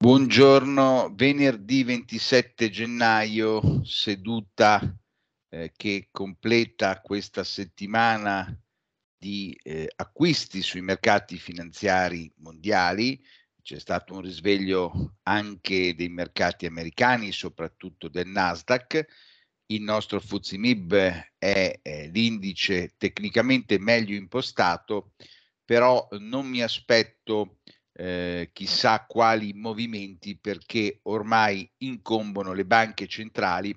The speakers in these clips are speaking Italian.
Buongiorno, venerdì 27 gennaio, seduta eh, che completa questa settimana di eh, acquisti sui mercati finanziari mondiali. C'è stato un risveglio anche dei mercati americani, soprattutto del Nasdaq. Il nostro Fuzimib è eh, l'indice tecnicamente meglio impostato, però non mi aspetto eh, chissà quali movimenti perché ormai incombono le banche centrali.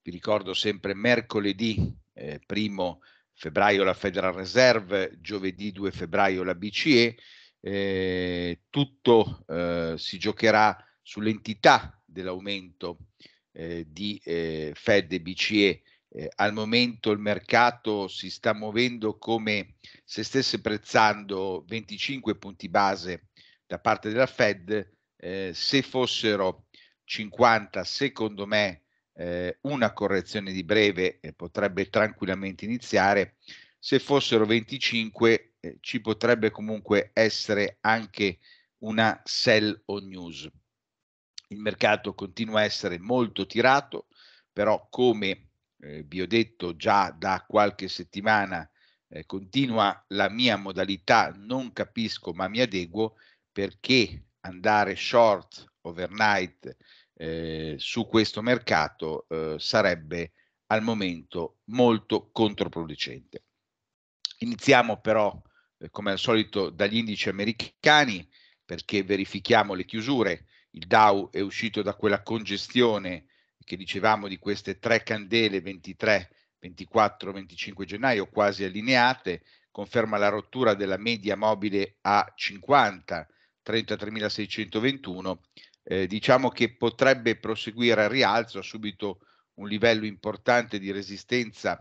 Vi ricordo sempre mercoledì, eh, primo febbraio la Federal Reserve, giovedì 2 febbraio la BCE, eh, tutto eh, si giocherà sull'entità dell'aumento eh, di Fed e BCE eh, al momento il mercato si sta muovendo come se stesse prezzando 25 punti base da parte della Fed, eh, se fossero 50, secondo me eh, una correzione di breve eh, potrebbe tranquillamente iniziare, se fossero 25 eh, ci potrebbe comunque essere anche una sell on news. Il mercato continua a essere molto tirato, però come eh, vi ho detto già da qualche settimana, eh, continua la mia modalità non capisco ma mi adeguo perché andare short overnight eh, su questo mercato eh, sarebbe al momento molto controproducente. Iniziamo però eh, come al solito dagli indici americani perché verifichiamo le chiusure. Il Dow è uscito da quella congestione che dicevamo di queste tre candele 23, 24, 25 gennaio quasi allineate, conferma la rottura della media mobile a 50, 33.621, eh, diciamo che potrebbe proseguire al rialzo, ha subito un livello importante di resistenza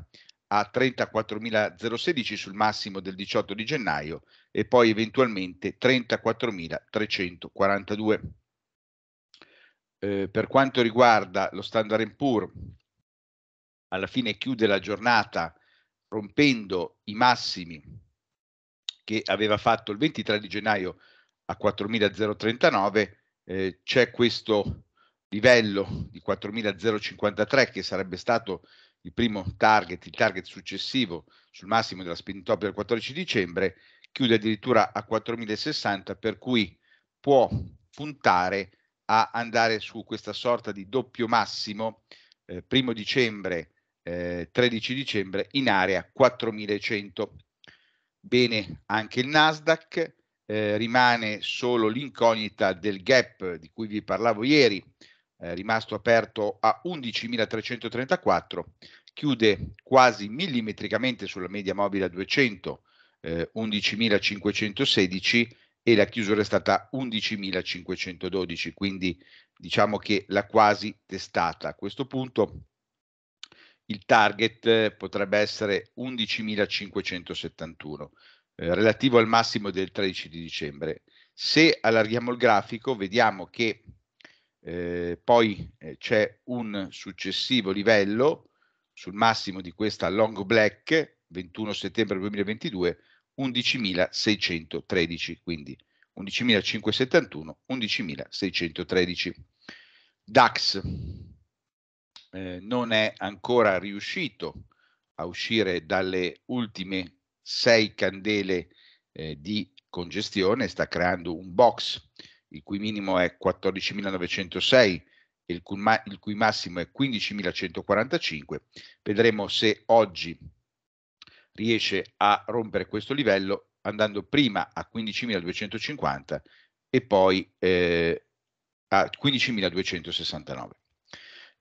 a 34.016 sul massimo del 18 di gennaio e poi eventualmente 34.342. Ehm, per quanto riguarda lo Standard Poor's, alla fine chiude la giornata rompendo i massimi che aveva fatto il 23 di gennaio a 4.039, eh, c'è questo livello di 4.053 che sarebbe stato il primo target, il target successivo sul massimo della spin top del 14 dicembre, chiude addirittura a 4.060 per cui può puntare a andare su questa sorta di doppio massimo, eh, primo dicembre, eh, 13 dicembre, in area 4100. Bene anche il Nasdaq, eh, rimane solo l'incognita del gap di cui vi parlavo ieri, eh, rimasto aperto a 11.334, chiude quasi millimetricamente sulla media mobile a 200, 11.516 eh, e la chiusura è stata 11.512, quindi diciamo che la quasi testata. A questo punto il target potrebbe essere 11.571, eh, relativo al massimo del 13 di dicembre. Se allarghiamo il grafico vediamo che eh, poi eh, c'è un successivo livello sul massimo di questa long black 21 settembre 2022 11.613, quindi 11.571, 11.613. DAX eh, non è ancora riuscito a uscire dalle ultime sei candele eh, di congestione, sta creando un box il cui minimo è 14.906 e il cui, ma- il cui massimo è 15.145. Vedremo se oggi riesce a rompere questo livello andando prima a 15.250 e poi eh, a 15.269.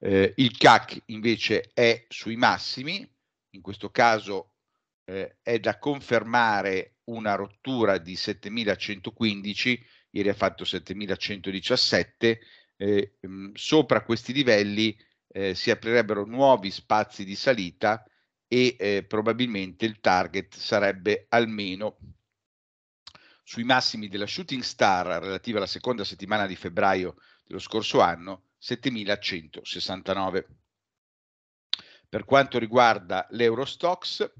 Eh, il CAC invece è sui massimi, in questo caso eh, è da confermare una rottura di 7.115, ieri ha fatto 7.117, eh, mh, sopra questi livelli eh, si aprirebbero nuovi spazi di salita e eh, probabilmente il target sarebbe almeno sui massimi della Shooting Star relativa alla seconda settimana di febbraio dello scorso anno 7169. Per quanto riguarda l'Eurostox,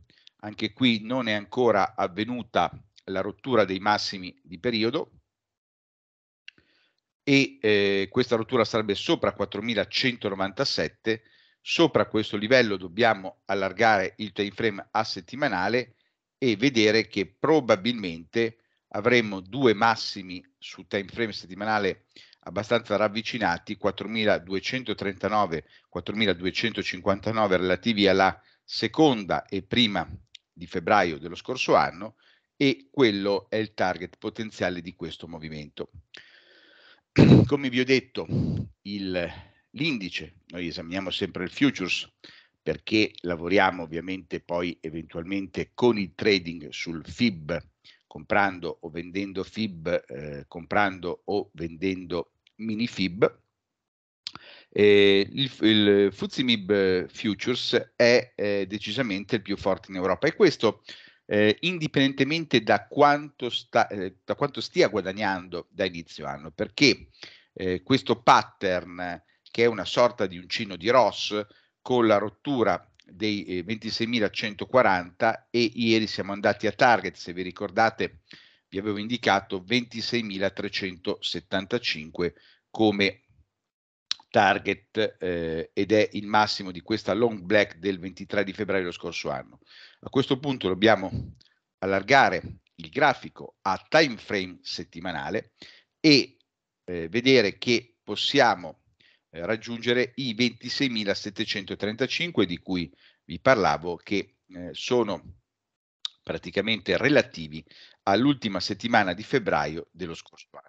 anche qui non è ancora avvenuta la rottura dei massimi di periodo e eh, questa rottura sarebbe sopra 4197 Sopra questo livello dobbiamo allargare il time frame a settimanale e vedere che probabilmente avremo due massimi su time frame settimanale abbastanza ravvicinati, 4239, 4259 relativi alla seconda e prima di febbraio dello scorso anno e quello è il target potenziale di questo movimento. Come vi ho detto, il L'indice, noi esaminiamo sempre il futures perché lavoriamo ovviamente poi eventualmente con il trading sul FIB, comprando o vendendo FIB, eh, comprando o vendendo mini FIB. Eh, il, il Fuzimib Futures è eh, decisamente il più forte in Europa e questo eh, indipendentemente da quanto, sta, eh, da quanto, stia guadagnando da inizio anno, perché eh, questo pattern che è una sorta di uncino di Ross con la rottura dei 26.140 eh, e ieri siamo andati a target, se vi ricordate vi avevo indicato 26.375 come target eh, ed è il massimo di questa long black del 23 di febbraio dello scorso anno. A questo punto dobbiamo allargare il grafico a time frame settimanale e eh, vedere che possiamo eh, raggiungere i 26.735 di cui vi parlavo che eh, sono praticamente relativi all'ultima settimana di febbraio dello scorso anno.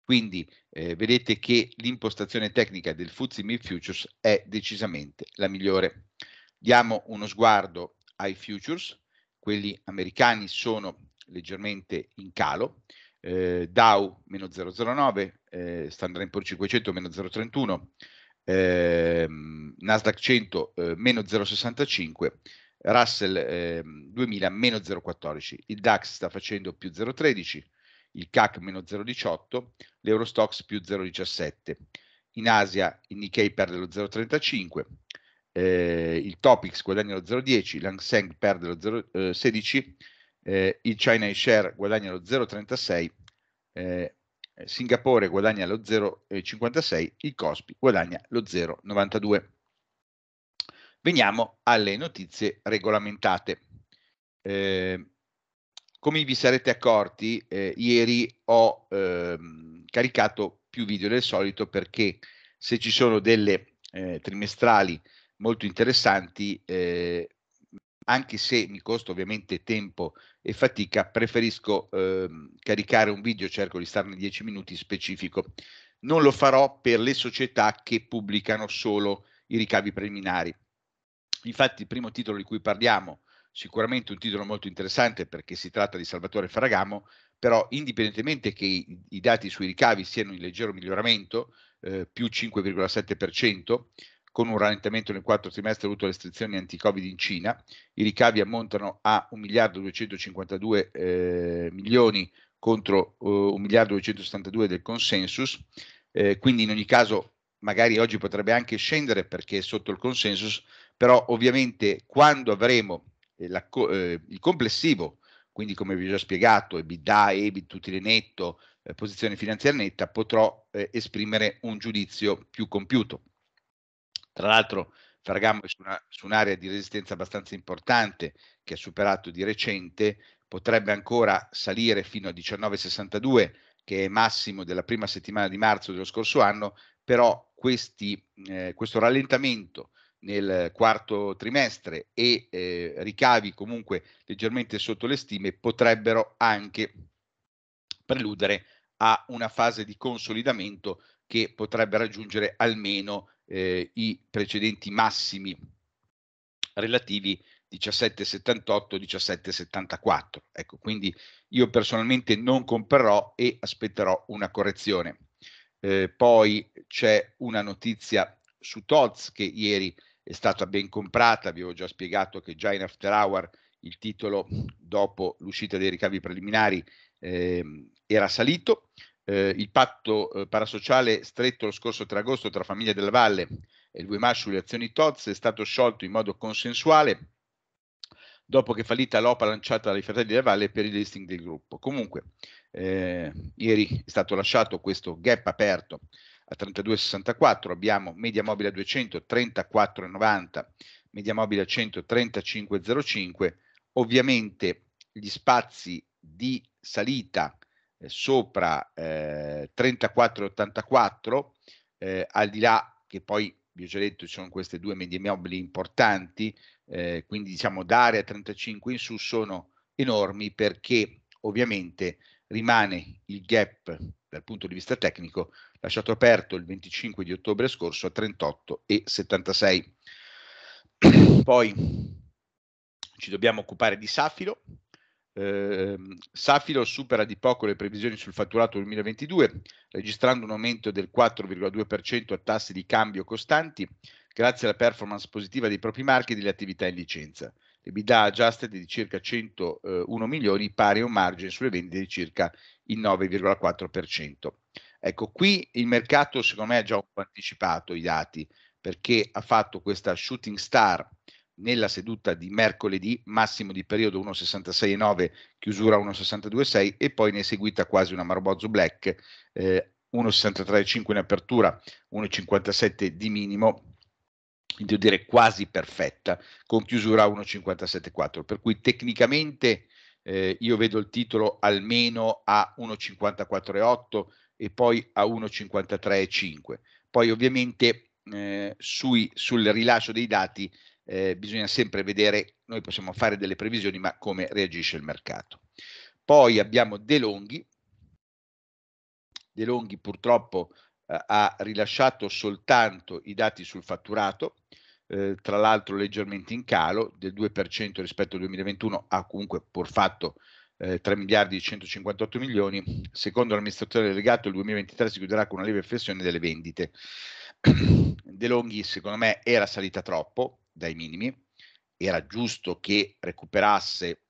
Quindi eh, vedete che l'impostazione tecnica del FTSE Mid Futures è decisamente la migliore. Diamo uno sguardo ai futures, quelli americani sono leggermente in calo, eh, Dow meno 009, eh, Standard Poor's 500 meno 031, eh, Nasdaq 100 eh, meno 065, Russell eh, 2000 meno 014, il DAX sta facendo più 013, il CAC meno 0,18, l'Eurostox più 0,17. In Asia il Nikkei perde lo 0,35, eh, il Topix guadagna lo 0,10, l'Anseng perde lo 0,16 eh, il China Share guadagna lo 0,36, eh, Singapore guadagna lo 0,56, il Cospi guadagna lo 0,92. Veniamo alle notizie regolamentate. Eh, come vi sarete accorti, eh, ieri ho ehm, caricato più video del solito perché se ci sono delle eh, trimestrali molto interessanti, eh, anche se mi costa ovviamente tempo e fatica, preferisco eh, caricare un video, cerco di starne 10 minuti specifico. Non lo farò per le società che pubblicano solo i ricavi preliminari. Infatti il primo titolo di cui parliamo, sicuramente un titolo molto interessante perché si tratta di Salvatore Ferragamo, però indipendentemente che i, i dati sui ricavi siano in leggero miglioramento, eh, più 5,7%, con un rallentamento nel quarto trimestre dovuto alle restrizioni anti-Covid in Cina. I ricavi ammontano a 1 miliardo 252 eh, milioni contro eh, 1 miliardo 272 del consensus, eh, quindi in ogni caso magari oggi potrebbe anche scendere perché è sotto il consensus, però ovviamente quando avremo eh, la, eh, il complessivo, quindi come vi ho già spiegato, EBITDA, EBIT, utile netto, eh, posizione finanziaria netta, potrò eh, esprimere un giudizio più compiuto. Tra l'altro Ferragamo è su, una, su un'area di resistenza abbastanza importante che ha superato di recente, potrebbe ancora salire fino a 19,62 che è massimo della prima settimana di marzo dello scorso anno, però questi, eh, questo rallentamento nel quarto trimestre e eh, ricavi comunque leggermente sotto le stime potrebbero anche preludere a una fase di consolidamento che potrebbe raggiungere almeno eh, i precedenti massimi relativi 1778, 1774. Ecco, quindi io personalmente non comprerò e aspetterò una correzione. Eh, poi c'è una notizia su Toz che ieri è stata ben comprata, vi avevo già spiegato che già in after hour il titolo dopo l'uscita dei ricavi preliminari eh, era salito, eh, il patto eh, parasociale stretto lo scorso 3 agosto tra Famiglia della Valle e il 2 marzo sulle azioni Toz è stato sciolto in modo consensuale dopo che fallita l'OPA lanciata dai Fratelli della Valle per il listing del gruppo. Comunque, eh, ieri è stato lasciato questo gap aperto a 32,64, abbiamo media mobile a 200, 34,90, media mobile a 135,05, ovviamente gli spazi di salita eh, sopra eh, 34,84, eh, al di là che poi, vi ho già detto, ci sono queste due medie mobili importanti, eh, quindi diciamo da area 35 in su sono enormi perché ovviamente rimane il gap dal punto di vista tecnico lasciato aperto il 25 di ottobre scorso a 38,76. Poi ci dobbiamo occupare di Safilo, eh, Safilo supera di poco le previsioni sul fatturato 2022, registrando un aumento del 4,2% a tassi di cambio costanti, grazie alla performance positiva dei propri marchi e delle attività in licenza. L'EBITDA adjusted è di circa 101 milioni, pari a un margine sulle vendite di circa il 9,4%. Ecco, qui il mercato secondo me ha già un po' anticipato i dati, perché ha fatto questa shooting star nella seduta di mercoledì, massimo di periodo 1,66,9, chiusura 1,62,6 e poi ne è seguita quasi una Marbozzo Black, eh, 1,63,5 in apertura, 1,57 di minimo, devo dire quasi perfetta, con chiusura 1,57,4. Per cui tecnicamente eh, io vedo il titolo almeno a 1,54,8 e poi a 1,53,5. Poi ovviamente eh, sui, sul rilascio dei dati eh, bisogna sempre vedere, noi possiamo fare delle previsioni, ma come reagisce il mercato. Poi abbiamo De Longhi, De Longhi purtroppo eh, ha rilasciato soltanto i dati sul fatturato, eh, tra l'altro leggermente in calo del 2% rispetto al 2021, ha comunque pur fatto eh, 3 miliardi e 158 milioni. Secondo l'amministratore delegato il 2023 si chiuderà con una lieve flessione delle vendite. De Longhi secondo me era salita troppo, dai minimi, era giusto che recuperasse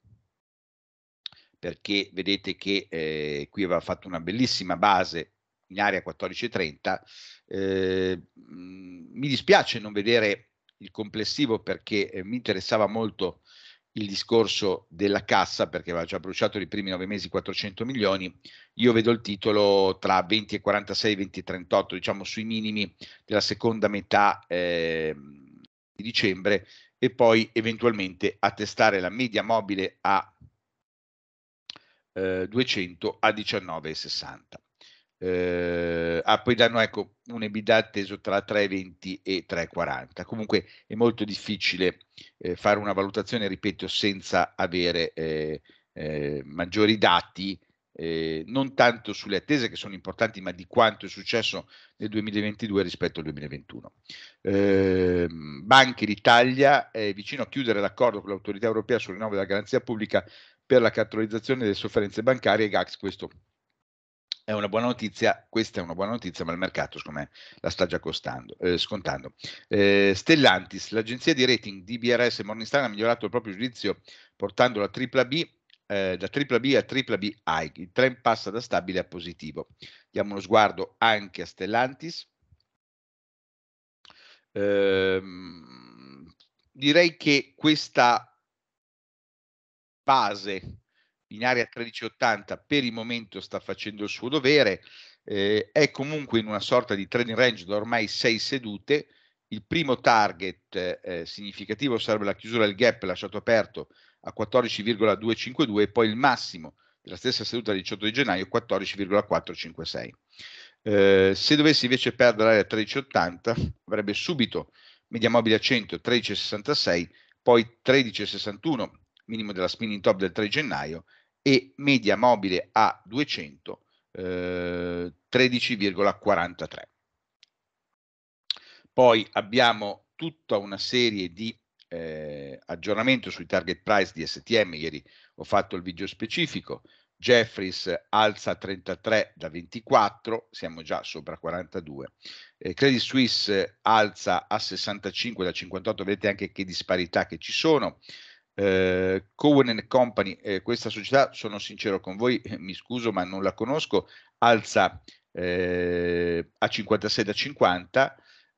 perché vedete che eh, qui aveva fatto una bellissima base in area 14.30. Eh, mi dispiace non vedere il complessivo perché eh, mi interessava molto il discorso della cassa perché aveva già bruciato i primi nove mesi 400 milioni. Io vedo il titolo tra 20 e 46, 20 e 38, diciamo sui minimi della seconda metà. Eh, di dicembre e poi eventualmente attestare la media mobile a eh, 200 a 19,60. Eh, ah, poi danno ecco, un EBITDA atteso tra 3,20 e 3,40. Comunque è molto difficile eh, fare una valutazione, ripeto, senza avere eh, eh, maggiori dati eh, non tanto sulle attese che sono importanti, ma di quanto è successo nel 2022 rispetto al 2021. Eh, Banche d'Italia è vicino a chiudere l'accordo con l'autorità europea sul rinnovo della garanzia pubblica per la cartolarizzazione delle sofferenze bancarie e GAX, questo è una buona notizia, questa è una buona notizia, ma il mercato, secondo me, la sta già costando, eh, scontando. Eh, Stellantis, l'agenzia di rating DBRS Morningstar ha migliorato il proprio giudizio portando la AAA B eh, da BBB a BBB high, il trend passa da stabile a positivo. Diamo uno sguardo anche a Stellantis. Ehm, direi che questa base in area 1380 per il momento sta facendo il suo dovere, eh, è comunque in una sorta di trading range da ormai 6 sedute. Il primo target eh, significativo sarebbe la chiusura del gap lasciato aperto a 14,252 e poi il massimo della stessa seduta del 18 di gennaio 14,456. Eh, se dovesse invece perdere l'area 13,80 avrebbe subito media mobile a 100 13,66, poi 13,61 minimo della spinning top del 3 gennaio e media mobile a 200 eh, 13,43. Poi abbiamo tutta una serie di eh, aggiornamento sui target price di STM, ieri ho fatto il video specifico, Jeffries alza 33 da 24, siamo già sopra 42, eh, Credit Suisse alza a 65 da 58, vedete anche che disparità che ci sono, eh, Cohen Company, eh, questa società, sono sincero con voi, mi scuso ma non la conosco, alza eh, a 56 da 50,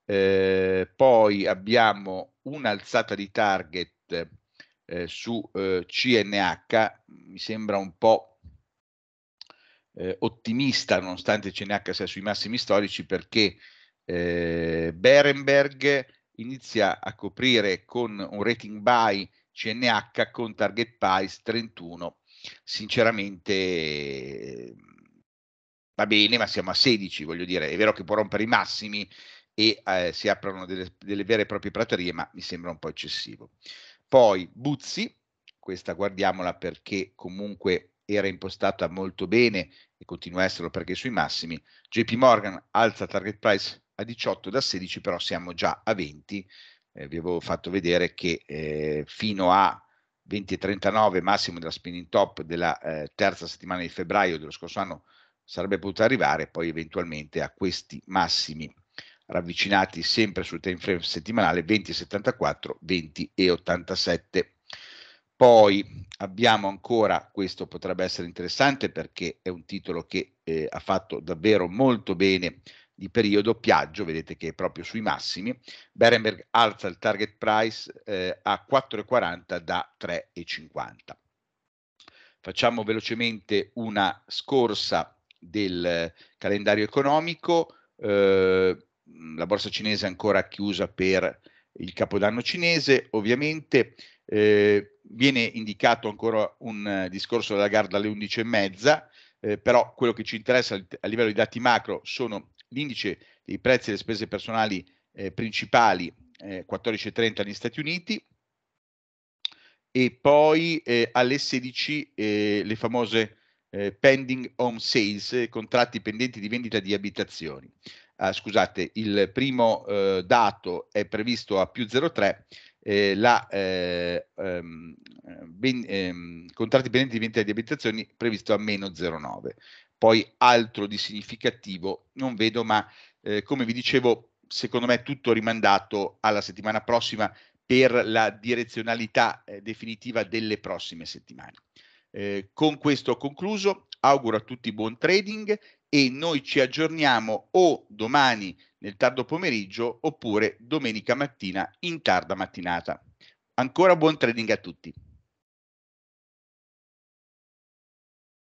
eh, poi abbiamo un'alzata di target eh, su eh, CNH mi sembra un po' eh, ottimista, nonostante CNH sia sui massimi storici, perché eh, Berenberg inizia a coprire con un rating buy CNH con target price 31. Sinceramente va bene, ma siamo a 16, voglio dire, è vero che può rompere i massimi, e eh, si aprono delle, delle, vere e proprie praterie, ma mi sembra un po' eccessivo. Poi Buzzi, questa guardiamola perché comunque era impostata molto bene e continua a esserlo perché sui massimi. JP Morgan alza target price a 18 da 16, però siamo già a 20. Eh, vi avevo fatto vedere che eh, fino a 20,39 massimo della spinning top della eh, terza settimana di febbraio dello scorso anno sarebbe potuto arrivare poi eventualmente a questi massimi ravvicinati sempre sul time frame settimanale 20,74, 20,87. Poi abbiamo ancora, questo potrebbe essere interessante perché è un titolo che eh, ha fatto davvero molto bene di periodo, Piaggio, vedete che è proprio sui massimi, Berenberg alza il target price eh, a 4,40 da 3,50. Facciamo velocemente una scorsa del eh, calendario economico, eh, la borsa cinese è ancora chiusa per il capodanno cinese, ovviamente eh, viene indicato ancora un eh, discorso della Garda alle 11.30, eh, però quello che ci interessa a livello di dati macro sono l'indice dei prezzi delle spese personali eh, principali eh, 14.30 negli Stati Uniti e poi eh, alle 16 eh, le famose eh, pending home sales, eh, contratti pendenti di vendita di abitazioni. Ah, scusate, il primo eh, dato è previsto a più 0,3, eh, la eh, ehm, ben, ehm, contratti pendenti di vendita di abitazioni previsto a meno 0,9. Poi altro di significativo non vedo, ma eh, come vi dicevo, secondo me tutto rimandato alla settimana prossima per la direzionalità eh, definitiva delle prossime settimane. Eh, con questo ho concluso, auguro a tutti buon trading e noi ci aggiorniamo o domani nel tardo pomeriggio oppure domenica mattina in tarda mattinata. Ancora buon trading a tutti.